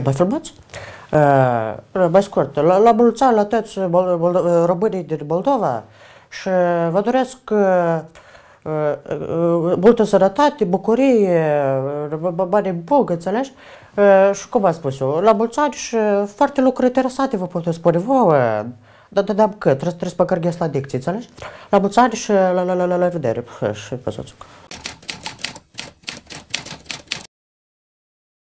și filmați? Uh, mai scurt, la, la mulți ani la toți uh, uh, românii din Moldova și uh, vă doresc multă sănătate, bucurie, bani în bog, înțelegi? Ă, și cum am spus eu, la mulți ani și foarte lucruri interesante vă pot spune vouă. Da, da, da, că trebuie, trebuie să mă la dicție, înțelegi? La mulți ani și la, la, la, la, la revedere. Și pe soțul.